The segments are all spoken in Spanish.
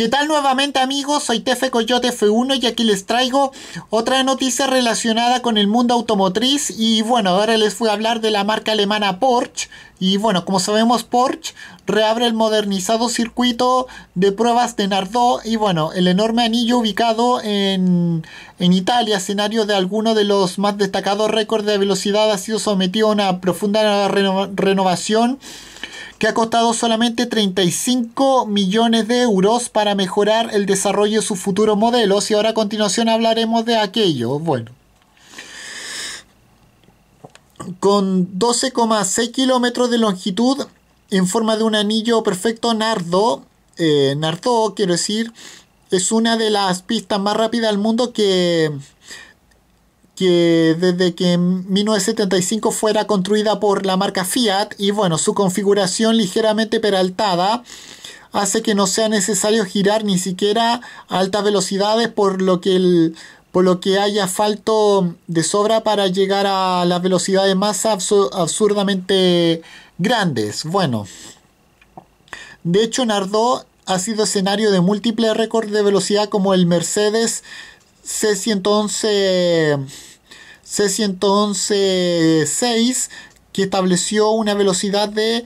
¿Qué tal nuevamente amigos? Soy Tefe Coyote F1 y aquí les traigo otra noticia relacionada con el mundo automotriz y bueno, ahora les voy a hablar de la marca alemana Porsche y bueno, como sabemos Porsche reabre el modernizado circuito de pruebas de Nardó y bueno, el enorme anillo ubicado en, en Italia, escenario de alguno de los más destacados récords de velocidad ha sido sometido a una profunda renovación que ha costado solamente 35 millones de euros para mejorar el desarrollo de sus futuros modelos y ahora a continuación hablaremos de aquello. Bueno. Con 12,6 kilómetros de longitud en forma de un anillo perfecto nardo, eh, nardo quiero decir, es una de las pistas más rápidas del mundo que que desde que en 1975 fuera construida por la marca Fiat y bueno, su configuración ligeramente peraltada hace que no sea necesario girar ni siquiera a altas velocidades por lo que el, por lo que haya asfalto de sobra para llegar a las velocidades más absurdamente grandes. Bueno, de hecho Nardó ha sido escenario de múltiples récords de velocidad como el Mercedes C111 c 6 que estableció una velocidad de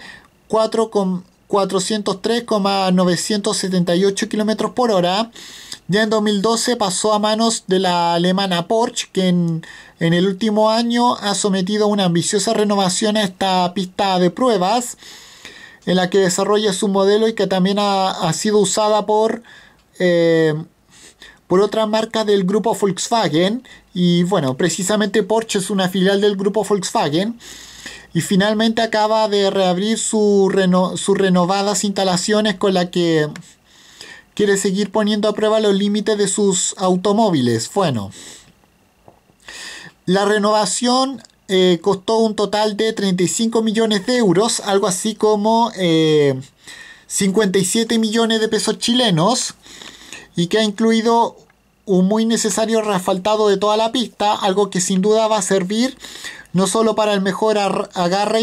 403,978 km por hora. Ya en 2012 pasó a manos de la alemana Porsche, que en, el último año ha sometido una ambiciosa renovación a esta pista de pruebas, en la que desarrolla su modelo y que también ha, sido usada por eh, por otra marca del grupo Volkswagen y bueno, precisamente Porsche es una filial del grupo Volkswagen y finalmente acaba de reabrir sus renovadas instalaciones con la que quiere seguir poniendo a prueba los límites de sus automóviles. Bueno, la renovación eh, costó un total de 35 millones de euros, algo así como 57 eh, millones de pesos chilenos y que ha incluido un muy necesario resfaltado de toda la pista, algo que sin duda va a servir no solo para el mejor agarre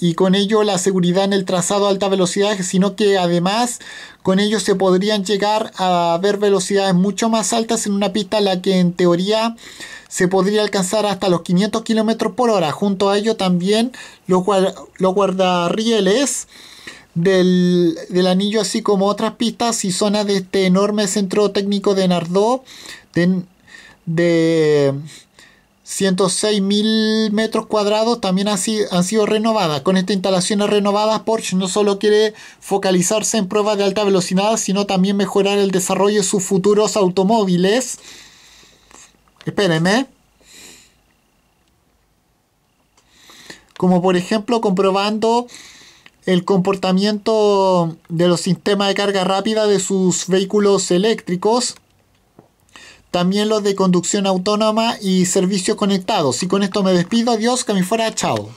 y, con ello la seguridad en el trazado a alta velocidad, sino que además con ello se podrían llegar a ver velocidades mucho más altas en una pista en la que en teoría se podría alcanzar hasta los 500 km por hora. Junto a ello también los, guarda los guardarrieles del, anillo, así como otras pistas y zonas de este enorme centro técnico de Nardó, de, 106.000 metros cuadrados también han, sido renovadas. Con estas instalaciones renovadas, Porsche no solo quiere focalizarse en pruebas de alta velocidad, sino también mejorar el desarrollo de sus futuros automóviles. Espérenme. Como por ejemplo comprobando el comportamiento de los sistemas de carga rápida de sus vehículos eléctricos, también los de conducción autónoma y servicios conectados. Y con esto me despido. Adiós, que me fuera. Chao.